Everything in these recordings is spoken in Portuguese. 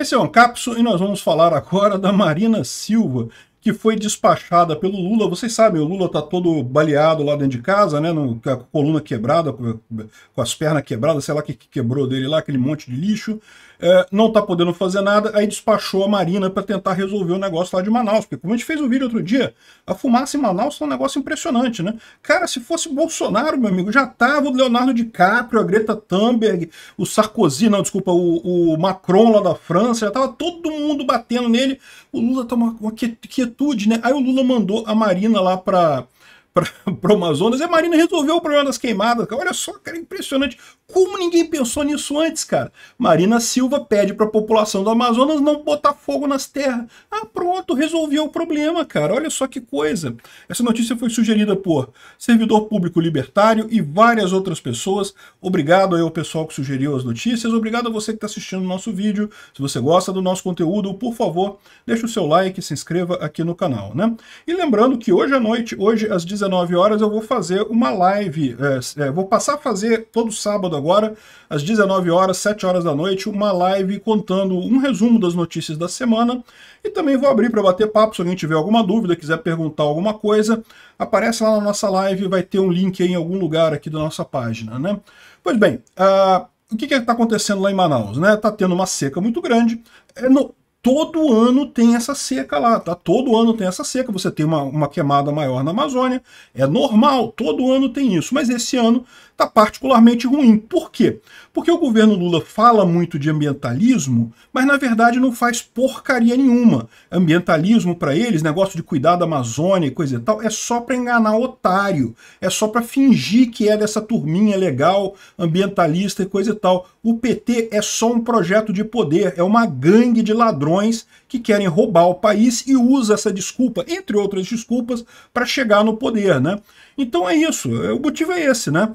Esse é o Ancapso e nós vamos falar agora da Marina Silva, que foi despachada pelo Lula. Vocês sabem, o Lula está todo baleado lá dentro de casa, né? No, com a coluna quebrada, com as pernas quebradas, sei lá o que, que quebrou dele lá, aquele monte de lixo é, não está podendo fazer nada, aí despachou a Marina para tentar resolver o negócio lá de Manaus, porque como a gente fez um vídeo outro dia, a fumaça em Manaus é um negócio impressionante, né? Cara, se fosse Bolsonaro, meu amigo, já tava o Leonardo DiCaprio, a Greta Thunberg, o Sarkozy, não, desculpa, o, o Macron lá da França, já tava todo mundo batendo nele, o Lula tá uma, uma quietude, né? Aí o Lula mandou a Marina lá para para o Amazonas, E a Marina resolveu o problema das queimadas, Olha só, cara, impressionante. Como ninguém pensou nisso antes, cara? Marina Silva pede para a população do Amazonas não botar fogo nas terras. Ah, pronto, resolveu o problema, cara. Olha só que coisa. Essa notícia foi sugerida por servidor público libertário e várias outras pessoas. Obrigado aí ao pessoal que sugeriu as notícias. Obrigado a você que está assistindo o nosso vídeo. Se você gosta do nosso conteúdo, por favor, deixe o seu like, se inscreva aqui no canal, né? E lembrando que hoje à noite, hoje às 19 19 horas, eu vou fazer uma live. É, é, vou passar a fazer todo sábado agora, às 19 horas, 7 horas da noite, uma live contando um resumo das notícias da semana. E também vou abrir para bater papo. Se alguém tiver alguma dúvida, quiser perguntar alguma coisa, aparece lá na nossa live, vai ter um link em algum lugar aqui da nossa página, né? Pois bem, uh, o que está acontecendo lá em Manaus? Está né? Tá tendo uma seca muito grande. É no, todo ano tem essa seca lá, tá? Todo ano tem essa seca, você tem uma, uma queimada maior na Amazônia, é normal, todo ano tem isso. Mas esse ano está particularmente ruim. Por quê? Porque o governo Lula fala muito de ambientalismo, mas na verdade não faz porcaria nenhuma. Ambientalismo para eles, negócio de cuidar da Amazônia e coisa e tal, é só para enganar otário, é só para fingir que é dessa turminha legal, ambientalista e coisa e tal. O PT é só um projeto de poder, é uma gangue de ladrões que querem roubar o país e usa essa desculpa, entre outras desculpas, para chegar no poder, né? Então é isso, o motivo é esse, né?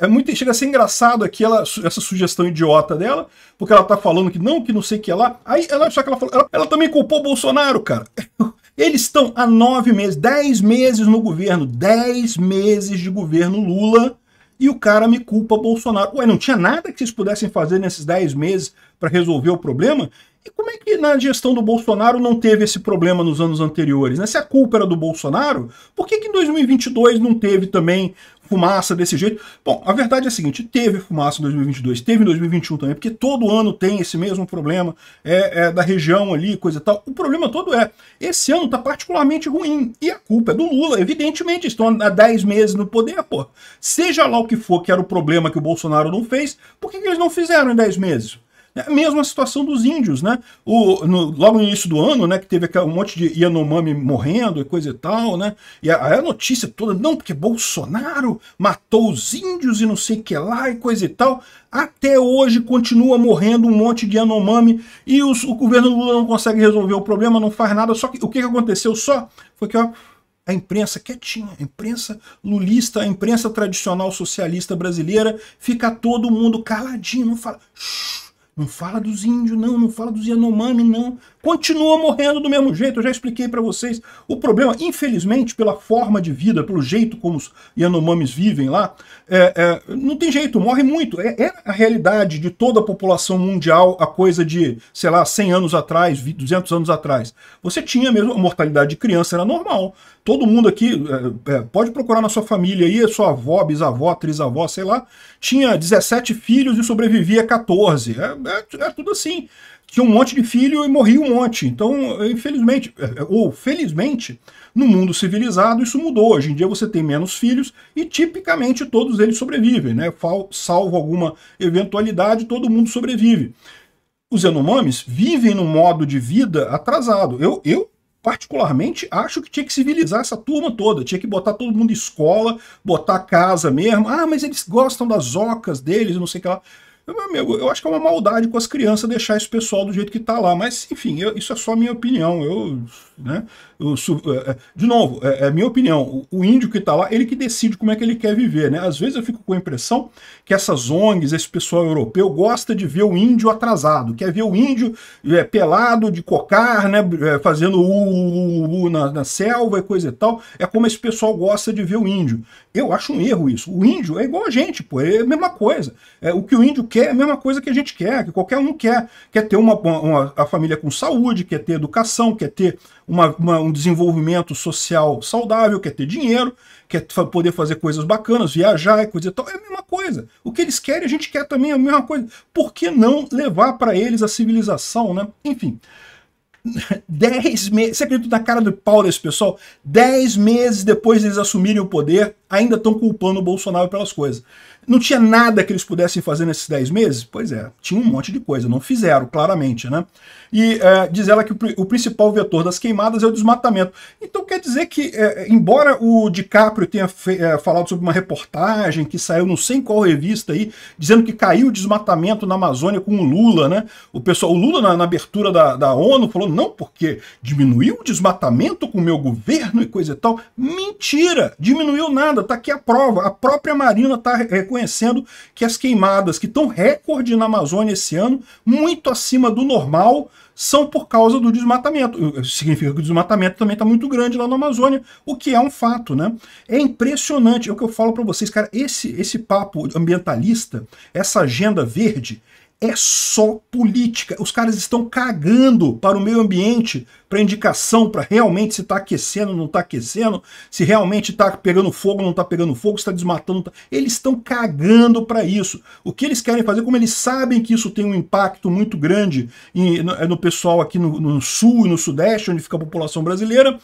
é muito, chega a ser engraçado aqui ela, essa sugestão idiota dela, porque ela tá falando que não, que não sei o que é lá. Aí ela, só que ela, falou, ela, ela também culpou o Bolsonaro, cara. Eles estão há nove meses, dez meses no governo, dez meses de governo Lula, e o cara me culpa Bolsonaro. Ué, não tinha nada que vocês pudessem fazer nesses dez meses para resolver o problema? E como é que na gestão do Bolsonaro não teve esse problema nos anos anteriores? Né? Se a culpa era do Bolsonaro, por que, que em 2022 não teve também fumaça desse jeito. Bom, a verdade é a seguinte, teve fumaça em 2022, teve em 2021 também, porque todo ano tem esse mesmo problema é, é da região ali, coisa e tal. O problema todo é, esse ano tá particularmente ruim, e a culpa é do Lula, evidentemente, estão há 10 meses no poder, pô. Seja lá o que for que era o problema que o Bolsonaro não fez, por que, que eles não fizeram em 10 meses? É a mesma situação dos índios, né? O, no, logo no início do ano, né, que teve um monte de Yanomami morrendo e coisa e tal, né? E a, a notícia toda, não, porque Bolsonaro matou os índios e não sei o que lá e coisa e tal. Até hoje continua morrendo um monte de Yanomami e os, o governo Lula não consegue resolver o problema, não faz nada. Só que o que aconteceu só foi que, ó, a imprensa quietinha, a imprensa lulista, a imprensa tradicional socialista brasileira, fica todo mundo caladinho, não fala. Shhh não fala dos índios, não, não fala dos Yanomami, não. Continua morrendo do mesmo jeito, eu já expliquei para vocês. O problema, infelizmente, pela forma de vida, pelo jeito como os Yanomamis vivem lá, é, é, não tem jeito, morre muito. É, é, a realidade de toda a população mundial, a coisa de, sei lá, 100 anos atrás, 200 anos atrás. Você tinha mesmo, a mortalidade de criança era normal todo mundo aqui, é, é, pode procurar na sua família aí, a sua avó, bisavó, trisavó, sei lá, tinha 17 filhos e sobrevivia 14. É, é, é tudo assim. Tinha um monte de filho e morria um monte. Então, infelizmente, é, ou felizmente, no mundo civilizado isso mudou. Hoje em dia você tem menos filhos e tipicamente todos eles sobrevivem, né? Salvo alguma eventualidade, todo mundo sobrevive os Yanomamis vivem num modo de vida atrasado. Eu, eu particularmente, acho que tinha que civilizar essa turma toda, tinha que botar todo mundo em escola, botar casa mesmo. Ah, mas eles gostam das ocas deles, não sei o que lá. Meu amigo, eu acho que é uma maldade com as crianças deixar esse pessoal do jeito que tá lá, mas enfim, eu, isso é só minha opinião. Eu, né? É, é, de novo, é, é, minha opinião. O, índio que está lá, ele que decide como é que ele quer viver, né? Às vezes eu fico com a impressão que essas ONGs, esse pessoal europeu, gosta de ver o índio atrasado, quer ver o índio é, pelado de cocar, né? fazendo u, na, na selva e coisa e tal. É como esse pessoal gosta de ver o índio. Eu acho um erro isso. O índio é igual a gente, pô, é a mesma coisa. É, o que o índio quer é a mesma coisa que a gente quer, que qualquer um quer. Quer ter uma, uma a família com saúde, quer ter educação, quer ter uma, uma um desenvolvimento social saudável, quer ter dinheiro, quer poder fazer coisas bacanas, viajar e coisa e tal. É a mesma coisa. O que eles querem, a gente quer também é a mesma coisa. Por que não levar para eles a civilização, né? Enfim. 10 meses. Você acredita na cara do Paulo esse pessoal? 10 meses depois deles assumirem o poder, ainda estão culpando o Bolsonaro pelas coisas. Não tinha nada que eles pudessem fazer nesses 10 meses? Pois é, tinha um monte de coisa, não fizeram, claramente, né? E é, diz ela que o, o, principal vetor das queimadas é o desmatamento. Então quer dizer que, é, embora o DiCaprio tenha fe, é, falado sobre uma reportagem que saiu não sei em qual revista aí, dizendo que caiu o desmatamento na Amazônia com o Lula, né? O pessoal, o Lula na, na abertura da, da ONU falou, não, porque diminuiu o desmatamento com o meu governo e coisa e tal. Mentira! Diminuiu nada tá está aqui a prova. A própria Marina está reconhecendo que as queimadas que estão recorde na Amazônia esse ano, muito acima do normal, são por causa do desmatamento. Significa que o desmatamento também está muito grande lá na Amazônia, o que é um fato, né? É impressionante, é o que eu falo para vocês, cara, esse, esse papo ambientalista, essa agenda verde, é só política. Os caras estão cagando para o meio ambiente, para indicação, para realmente se está aquecendo, não está aquecendo, se realmente está pegando fogo, não está pegando fogo, se está desmatando. Tá... Eles estão cagando para isso. O que eles querem fazer, como eles sabem que isso tem um impacto muito grande em, no, é no, pessoal aqui no, no sul e no sudeste, onde fica a população brasileira,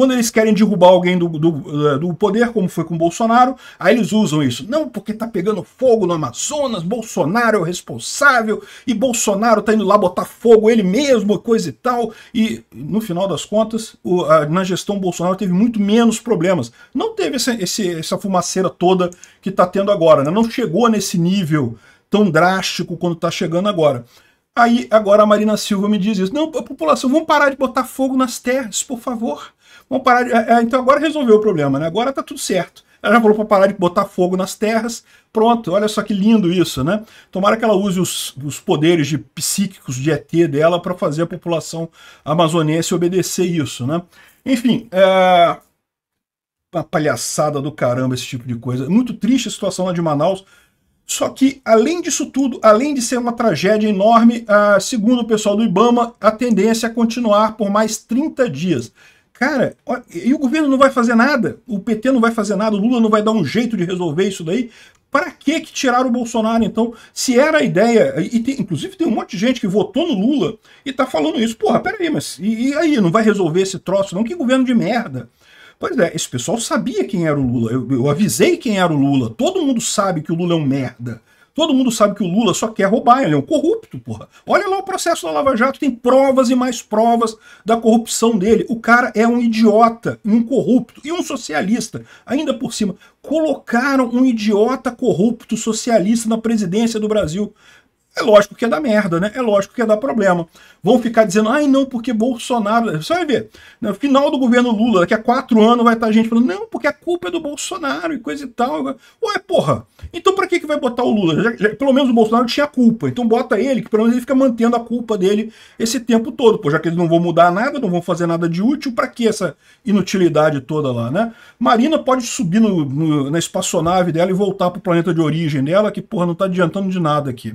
quando eles querem derrubar alguém do, do, eh, do poder, como foi com Bolsonaro, aí eles usam isso. Não, porque tá pegando fogo no Amazonas, Bolsonaro é o responsável, e Bolsonaro tá indo lá botar fogo ele mesmo, coisa e tal. E no final das contas, o, a, na gestão Bolsonaro teve muito menos problemas. Não teve essa, esse, essa fumaceira toda que tá tendo agora, né? Não chegou nesse nível tão drástico quando tá chegando agora. Aí agora a Marina Silva me diz isso. Não, população, vamos parar de botar fogo nas terras, por favor. Vamos parar de... É, é, então agora resolveu o problema, né? Agora tá tudo certo. Ela já falou para parar de botar fogo nas terras. Pronto, olha só que lindo isso, né? Tomara que ela use os, os poderes de psíquicos de ET dela para fazer a população amazonense obedecer isso, né? Enfim, é... uma palhaçada do caramba esse tipo de coisa. Muito triste a situação lá de Manaus. Só que, além disso tudo, além de ser uma tragédia enorme, ah, segundo o pessoal do Ibama, a tendência é continuar por mais 30 dias. Cara, e o governo não vai fazer nada, o PT não vai fazer nada, o Lula não vai dar um jeito de resolver isso daí. Para que que tiraram o Bolsonaro então? Se era a ideia, e tem, inclusive tem um monte de gente que votou no Lula e tá falando isso. Porra, peraí, mas e, e aí? Não vai resolver esse troço não? Que governo de merda. Pois é, esse pessoal sabia quem era o Lula. Eu, eu, avisei quem era o Lula. Todo mundo sabe que o Lula é um merda. Todo mundo sabe que o Lula só quer roubar, ele é um corrupto, porra. Olha lá o processo da Lava Jato, tem provas e mais provas da corrupção dele. O cara é um idiota, um corrupto e um socialista. Ainda por cima, colocaram um idiota corrupto socialista na presidência do Brasil. É lógico que ia dar merda, né? É lógico que ia dar problema. Vão ficar dizendo, ai não, porque Bolsonaro. Você vai ver, né? no final do governo Lula, daqui a quatro anos, vai estar gente falando, não, porque a culpa é do Bolsonaro e coisa e tal. Ué, porra, então pra que, que vai botar o Lula? Já, já, pelo menos o Bolsonaro tinha culpa, então bota ele, que pelo menos ele fica mantendo a culpa dele esse tempo todo, pô, já que eles não vão mudar nada, não vão fazer nada de útil, pra que essa inutilidade toda lá, né? Marina pode subir no, no, na espaçonave dela e voltar pro planeta de origem dela, que porra, não tá adiantando de nada aqui.